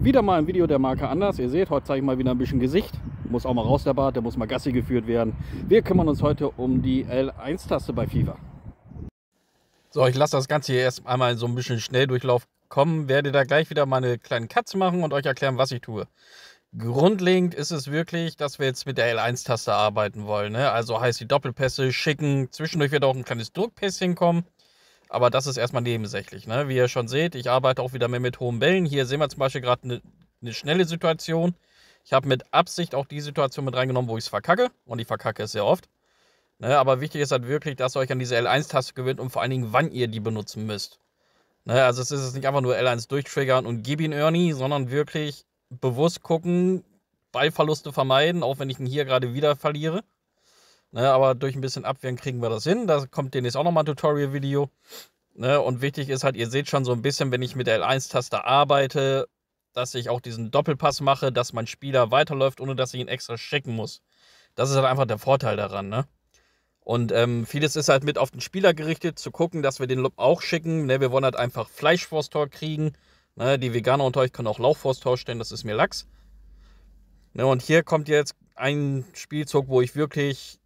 Wieder mal ein Video der Marke Anders. Ihr seht, heute zeige ich mal wieder ein bisschen Gesicht. Muss auch mal raus der Bart, der muss mal Gassi geführt werden. Wir kümmern uns heute um die L1-Taste bei FIFA. So, ich lasse das Ganze hier erst einmal in so ein bisschen Schnelldurchlauf kommen. Werde da gleich wieder meine kleinen kleine Katze machen und euch erklären, was ich tue. Grundlegend ist es wirklich, dass wir jetzt mit der L1-Taste arbeiten wollen. Ne? Also heißt die Doppelpässe schicken. Zwischendurch wird auch ein kleines Druckpässchen kommen. Aber das ist erstmal nebensächlich. Ne? Wie ihr schon seht, ich arbeite auch wieder mehr mit hohen Bällen. Hier sehen wir zum Beispiel gerade eine ne schnelle Situation. Ich habe mit Absicht auch die Situation mit reingenommen, wo ich es verkacke. Und ich verkacke es sehr oft. Ne? Aber wichtig ist halt wirklich, dass ihr euch an diese L1-Taste gewöhnt und vor allen Dingen, wann ihr die benutzen müsst. Ne? Also es ist jetzt nicht einfach nur L1 durchtriggern und gib ihn Ernie, sondern wirklich bewusst gucken, Ballverluste vermeiden, auch wenn ich ihn hier gerade wieder verliere. Ne, aber durch ein bisschen Abwehren kriegen wir das hin. Da kommt demnächst auch nochmal ein Tutorial-Video. Ne, und wichtig ist halt, ihr seht schon so ein bisschen, wenn ich mit der L1-Taste arbeite, dass ich auch diesen Doppelpass mache, dass mein Spieler weiterläuft, ohne dass ich ihn extra schicken muss. Das ist halt einfach der Vorteil daran. Ne? Und ähm, vieles ist halt mit auf den Spieler gerichtet, zu gucken, dass wir den Lob auch schicken. Ne, wir wollen halt einfach Fleisch vors Tor kriegen. Ne, die Veganer unter euch können auch Lauch vors Tor stellen, das ist mir Lachs. Ne, und hier kommt jetzt ein Spielzug, wo ich wirklich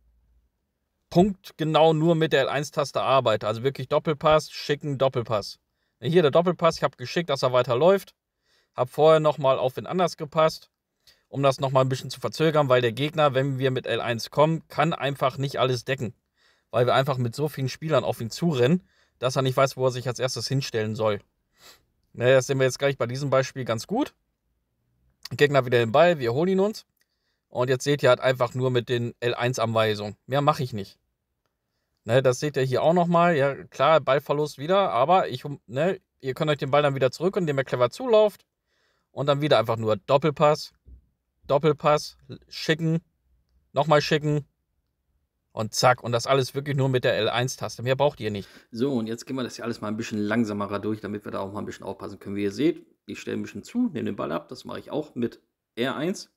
punktgenau nur mit der L1-Taste arbeite. Also wirklich Doppelpass, schicken Doppelpass. Hier der Doppelpass, ich habe geschickt, dass er weiter läuft. Habe vorher nochmal auf den anders gepasst, um das nochmal ein bisschen zu verzögern, weil der Gegner, wenn wir mit L1 kommen, kann einfach nicht alles decken. Weil wir einfach mit so vielen Spielern auf ihn zurennen, dass er nicht weiß, wo er sich als erstes hinstellen soll. Das sehen wir jetzt gleich bei diesem Beispiel ganz gut. Gegner wieder den Ball, wir holen ihn uns. Und jetzt seht ihr halt einfach nur mit den L1-Anweisungen. Mehr mache ich nicht. Ne, das seht ihr hier auch nochmal. Ja, klar, Ballverlust wieder, aber ich, ne, ihr könnt euch den Ball dann wieder zurück, indem ihr clever zulauft. Und dann wieder einfach nur Doppelpass, Doppelpass, schicken, nochmal schicken. Und zack, und das alles wirklich nur mit der L1-Taste. Mehr braucht ihr nicht. So, und jetzt gehen wir das hier alles mal ein bisschen langsamer durch, damit wir da auch mal ein bisschen aufpassen können. Wie ihr seht, ich stelle ein bisschen zu, nehme den Ball ab. Das mache ich auch mit R1.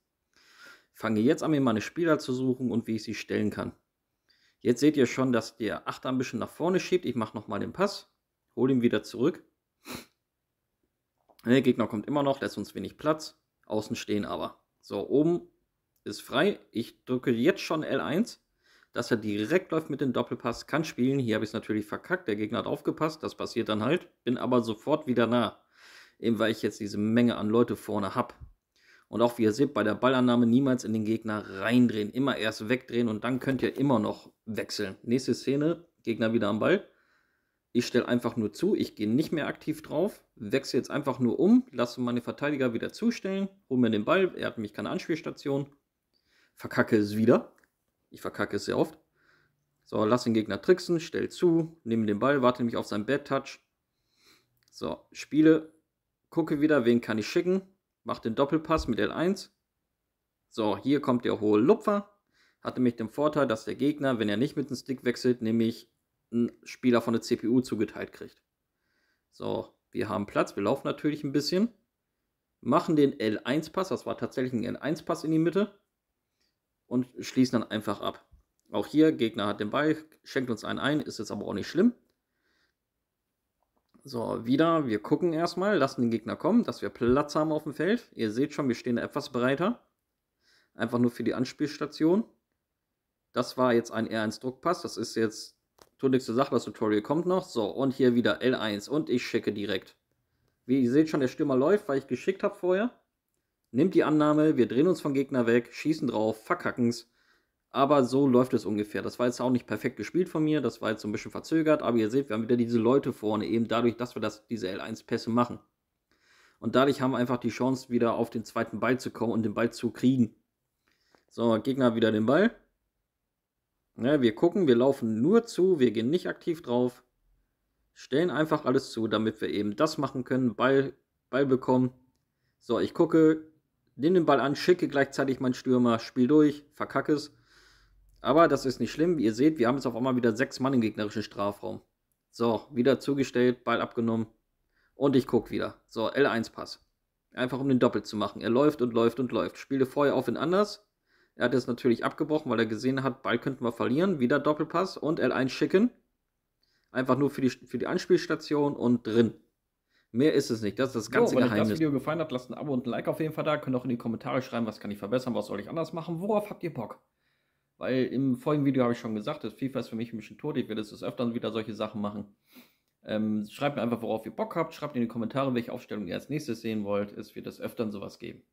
Fange jetzt an, mir meine Spieler zu suchen und wie ich sie stellen kann. Jetzt seht ihr schon, dass der Achter ein bisschen nach vorne schiebt. Ich mache nochmal den Pass, hole ihn wieder zurück. Der Gegner kommt immer noch, lässt uns wenig Platz. Außen stehen aber. So, oben ist frei. Ich drücke jetzt schon L1, dass er direkt läuft mit dem Doppelpass, kann spielen. Hier habe ich es natürlich verkackt, der Gegner hat aufgepasst, das passiert dann halt. Bin aber sofort wieder nah, eben weil ich jetzt diese Menge an Leute vorne habe. Und auch wie ihr seht, bei der Ballannahme niemals in den Gegner reindrehen. Immer erst wegdrehen und dann könnt ihr immer noch wechseln. Nächste Szene, Gegner wieder am Ball. Ich stelle einfach nur zu, ich gehe nicht mehr aktiv drauf, wechsle jetzt einfach nur um, lasse meine Verteidiger wieder zustellen, hole mir den Ball, er hat nämlich keine Anspielstation, verkacke es wieder. Ich verkacke es sehr oft. So, lass den Gegner tricksen, stell zu, nehme den Ball, warte nämlich auf seinen Bad Touch. So, spiele, gucke wieder, wen kann ich schicken macht den Doppelpass mit L1. So, hier kommt der hohe Lupfer. Hat nämlich den Vorteil, dass der Gegner, wenn er nicht mit dem Stick wechselt, nämlich einen Spieler von der CPU zugeteilt kriegt. So, wir haben Platz, wir laufen natürlich ein bisschen. Machen den L1-Pass, das war tatsächlich ein L1-Pass in die Mitte. Und schließen dann einfach ab. Auch hier, Gegner hat den Ball, schenkt uns einen ein, ist jetzt aber auch nicht schlimm. So, wieder, wir gucken erstmal, lassen den Gegner kommen, dass wir Platz haben auf dem Feld. Ihr seht schon, wir stehen etwas breiter. Einfach nur für die Anspielstation. Das war jetzt ein R1-Druckpass. Das ist jetzt tut nichts zur Sache, das Tutorial kommt noch. So, und hier wieder L1 und ich schicke direkt. Wie ihr seht schon, der Stürmer läuft, weil ich geschickt habe vorher. Nimmt die Annahme, wir drehen uns vom Gegner weg, schießen drauf, verkacken es aber so läuft es ungefähr. Das war jetzt auch nicht perfekt gespielt von mir, das war jetzt so ein bisschen verzögert, aber ihr seht, wir haben wieder diese Leute vorne, eben dadurch, dass wir das, diese L1-Pässe machen. Und dadurch haben wir einfach die Chance, wieder auf den zweiten Ball zu kommen und den Ball zu kriegen. So, Gegner wieder den Ball. Ja, ne, wir gucken, wir laufen nur zu, wir gehen nicht aktiv drauf. Stellen einfach alles zu, damit wir eben das machen können, Ball, Ball bekommen. So, ich gucke, nehme den Ball an, schicke gleichzeitig meinen Stürmer, spiel durch, verkacke es aber das ist nicht schlimm. Wie ihr seht, wir haben jetzt auf einmal wieder sechs Mann im gegnerischen Strafraum. So, wieder zugestellt, Ball abgenommen. Und ich gucke wieder. So, L1-Pass. Einfach um den Doppel zu machen. Er läuft und läuft und läuft. Spielte vorher auf ihn anders. Er hat es natürlich abgebrochen, weil er gesehen hat, Ball könnten wir verlieren. Wieder Doppelpass und L1 schicken. Einfach nur für die, für die Anspielstation und drin. Mehr ist es nicht. Das ist das ganze so, wenn Geheimnis. Wenn euch das Video gefallen hat, lasst ein Abo und ein Like auf jeden Fall da. Könnt auch in die Kommentare schreiben, was kann ich verbessern, was soll ich anders machen, worauf habt ihr Bock? Weil im vorigen Video habe ich schon gesagt, das FIFA ist für mich ein bisschen tot. Ich werde es öfter wieder solche Sachen machen. Ähm, schreibt mir einfach, worauf ihr Bock habt. Schreibt in die Kommentare, welche Aufstellung ihr als nächstes sehen wollt. Es wird das öfteren sowas geben.